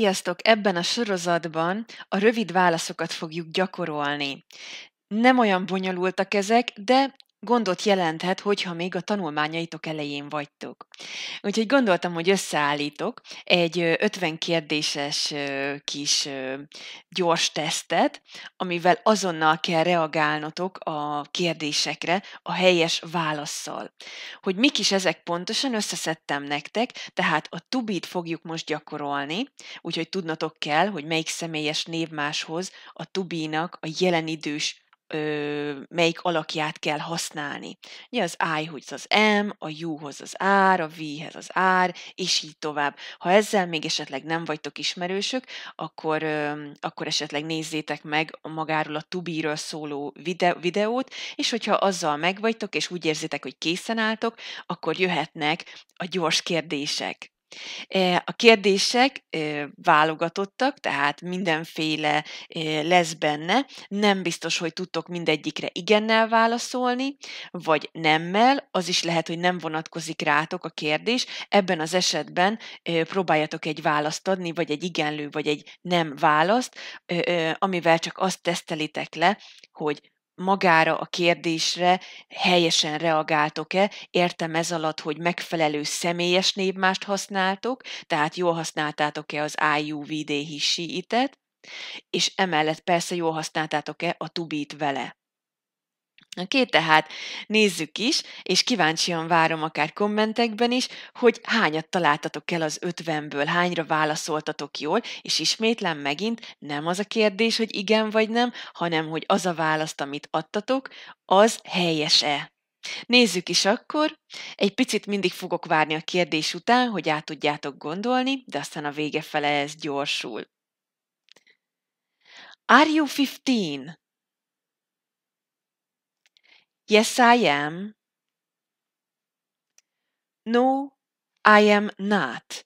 Sziasztok! Ebben a sorozatban a rövid válaszokat fogjuk gyakorolni. Nem olyan bonyolultak ezek, de gondot jelenthet, hogyha még a tanulmányaitok elején vagytok. Úgyhogy gondoltam, hogy összeállítok egy 50 kérdéses kis gyors tesztet, amivel azonnal kell reagálnotok a kérdésekre a helyes válaszsal. Hogy mik is ezek pontosan összeszedtem nektek, tehát a tubit fogjuk most gyakorolni, úgyhogy tudnotok kell, hogy melyik személyes névmáshoz a tubinak a jelenidős ö, melyik alakját kell használni. Ugye az I-hoz az M, a U-hoz az R, a V-hez az R, és így tovább. Ha ezzel még esetleg nem vagytok ismerősök, akkor, ö, akkor esetleg nézzétek meg magáról a tubiről szóló videót, és hogyha azzal megvagytok, és úgy érzitek, hogy készen álltok, akkor jöhetnek a gyors kérdések. A kérdések válogatottak, tehát mindenféle lesz benne. Nem biztos, hogy tudtok mindegyikre igennel válaszolni, vagy nemmel. Az is lehet, hogy nem vonatkozik rátok a kérdés. Ebben az esetben próbáljatok egy választ adni, vagy egy igenlő, vagy egy nem választ, amivel csak azt tesztelitek le, hogy magára a kérdésre helyesen reagáltok-e, értem ez alatt, hogy megfelelő személyes névmást használtok, tehát jól használtátok-e az IUVD itet, és emellett persze jól használtátok-e a tubit vele. Oké, okay, tehát nézzük is, és kíváncsian várom akár kommentekben is, hogy hányat találtatok el az ötvenből, hányra válaszoltatok jól, és ismétlem megint, nem az a kérdés, hogy igen vagy nem, hanem hogy az a választ, amit adtatok, az helyes-e. Nézzük is akkor. Egy picit mindig fogok várni a kérdés után, hogy át tudjátok gondolni, de aztán a vége fele ez gyorsul. Are you 15? Yes, I am. No, I am not.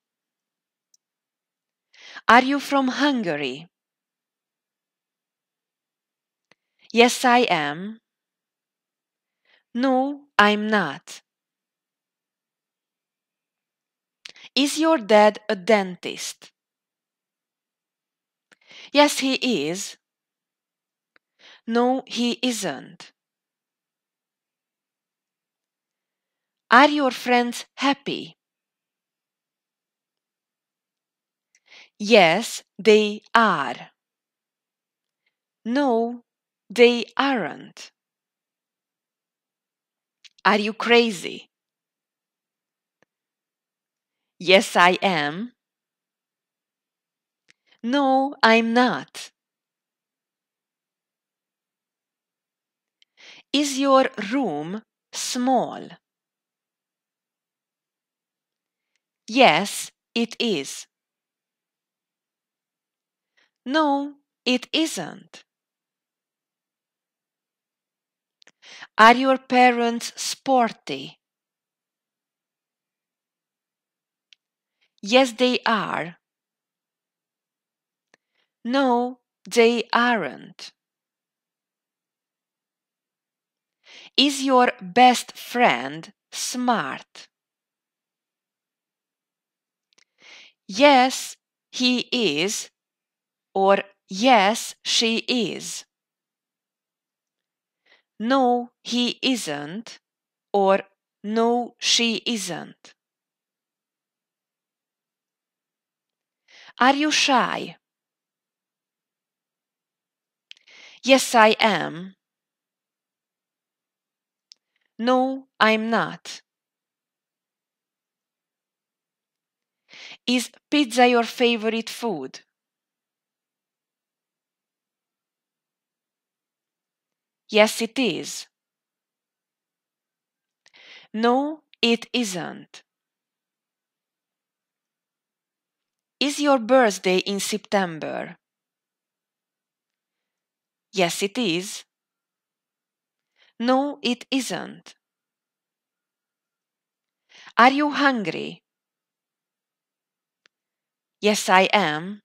Are you from Hungary? Yes, I am. No, I'm not. Is your dad a dentist? Yes, he is. No, he isn't. Are your friends happy? Yes, they are. No, they aren't. Are you crazy? Yes, I am. No, I'm not. Is your room small? Yes, it is. No, it isn't. Are your parents sporty? Yes, they are. No, they aren't. Is your best friend smart? Yes, he is, or Yes, she is. No, he isn't, or No, she isn't. Are you shy? Yes, I am. No, I'm not. Is pizza your favorite food? Yes, it is. No, it isn't. Is your birthday in September? Yes, it is. No, it isn't. Are you hungry? Yes, I am.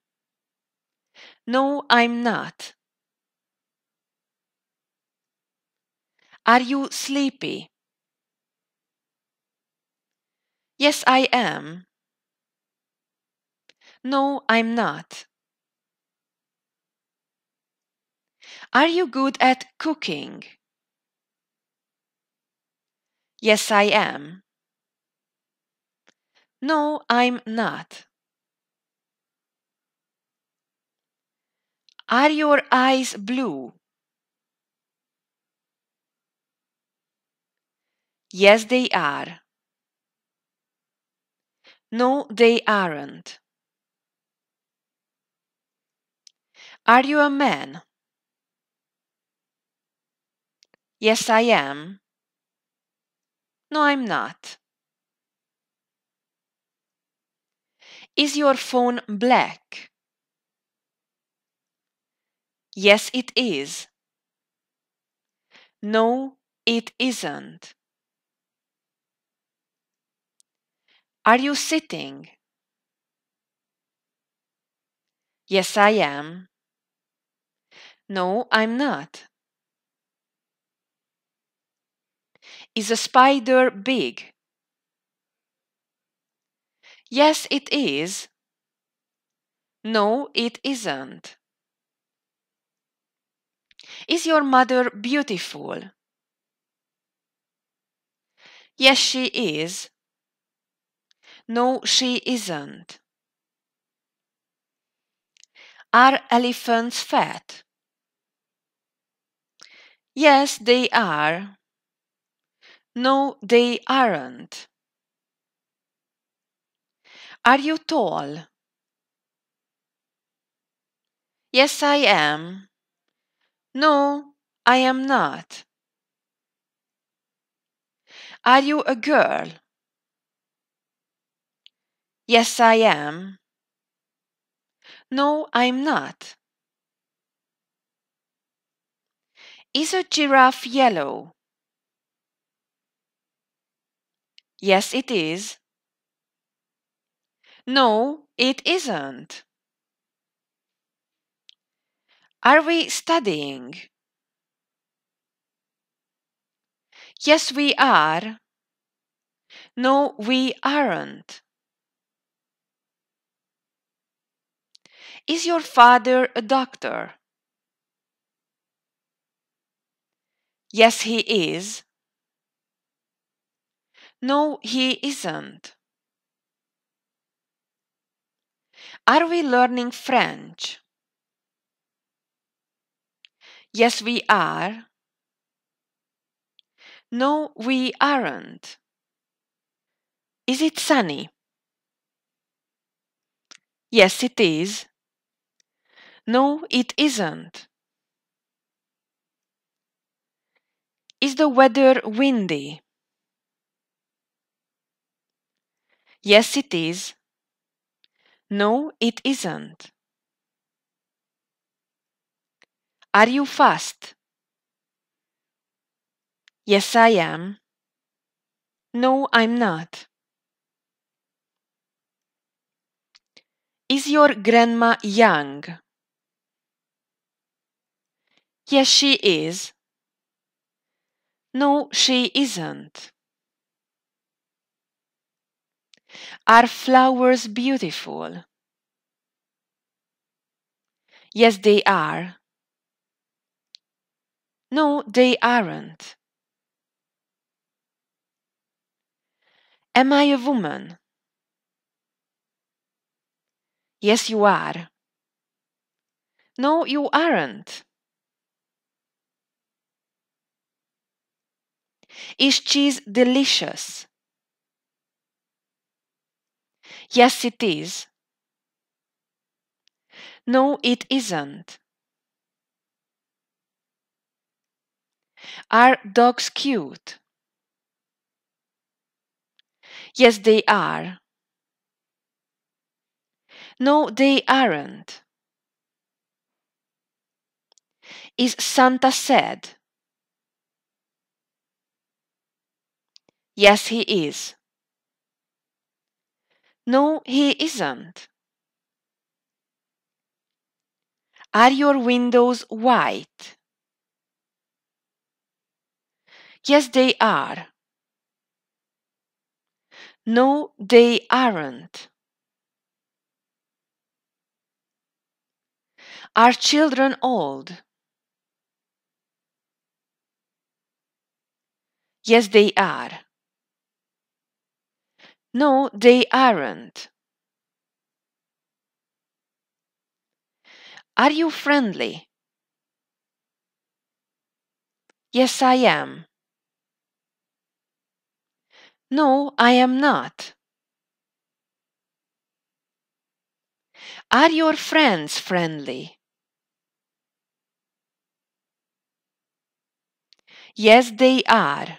No, I'm not. Are you sleepy? Yes, I am. No, I'm not. Are you good at cooking? Yes, I am. No, I'm not. Are your eyes blue? Yes, they are. No, they aren't. Are you a man? Yes, I am. No, I'm not. Is your phone black? Yes, it is. No, it isn't. Are you sitting? Yes, I am. No, I'm not. Is a spider big? Yes, it is. No, it isn't. Is your mother beautiful? Yes, she is. No, she isn't. Are elephants fat? Yes, they are. No, they aren't. Are you tall? Yes, I am. No, I am not. Are you a girl? Yes, I am. No, I'm not. Is a giraffe yellow? Yes, it is. No, it isn't. Are we studying? Yes, we are. No, we aren't. Is your father a doctor? Yes, he is. No, he isn't. Are we learning French? Yes, we are. No, we aren't. Is it sunny? Yes, it is. No, it isn't. Is the weather windy? Yes, it is. No, it isn't. Are you fast? Yes, I am. No, I'm not. Is your grandma young? Yes, she is. No, she isn't. Are flowers beautiful? Yes, they are. No, they aren't. Am I a woman? Yes, you are. No, you aren't. Is cheese delicious? Yes, it is. No, it isn't. Are dogs cute? Yes, they are. No, they aren't. Is Santa sad? Yes, he is. No, he isn't. Are your windows white? Yes, they are. No, they aren't. Are children old? Yes, they are. No, they aren't. Are you friendly? Yes, I am. No, I am not. Are your friends friendly? Yes, they are.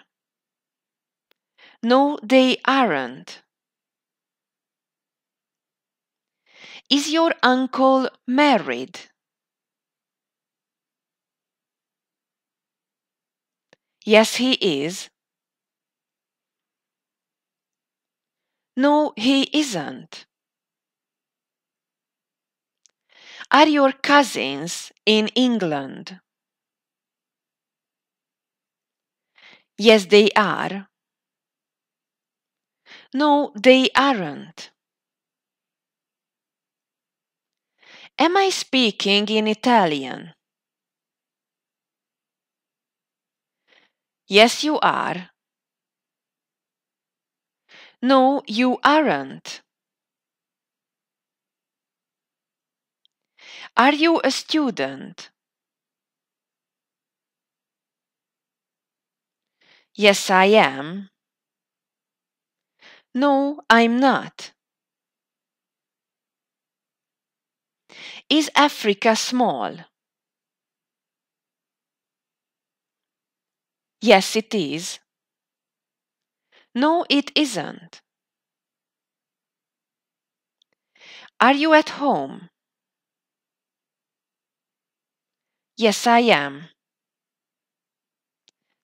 No, they aren't. Is your uncle married? Yes, he is. No, he isn't. Are your cousins in England? Yes, they are. No, they aren't. Am I speaking in Italian? Yes, you are. No, you aren't. Are you a student? Yes, I am. No, I'm not. Is Africa small? Yes, it is. No, it isn't. Are you at home? Yes, I am.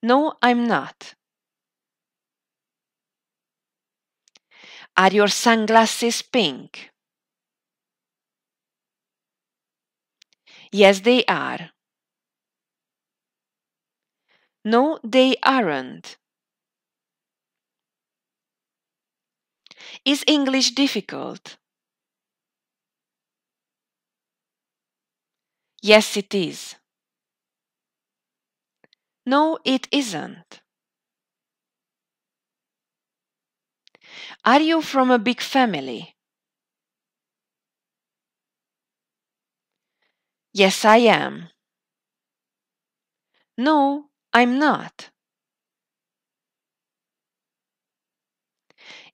No, I'm not. Are your sunglasses pink? Yes, they are. No, they aren't. Is English difficult? Yes, it is. No, it isn't. Are you from a big family? Yes, I am. No, I'm not.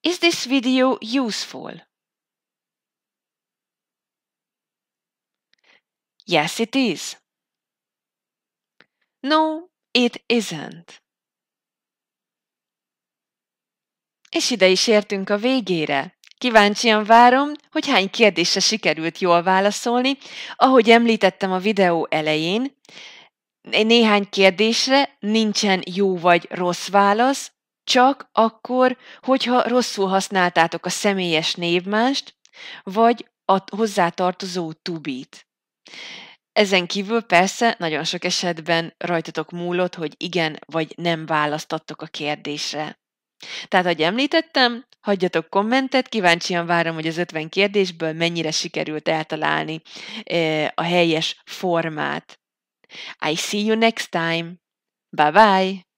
Is this video useful? Yes, it is. No, it isn't. És ide is értünk a végére. Kíváncsian várom, hogy hány kérdésre sikerült jól válaszolni. Ahogy említettem a videó elején, néhány kérdésre nincsen jó vagy rossz válasz, csak akkor, hogyha rosszul használtátok a személyes névmást, vagy a hozzátartozó tubit. Ezen kívül persze nagyon sok esetben rajtatok múlott, hogy igen vagy nem választottok a kérdésre. Tehát, ahogy említettem, hagyjatok kommentet, kíváncsian várom, hogy az 50 kérdésből mennyire sikerült eltalálni e, a helyes formát. I see you next time. Bye bye!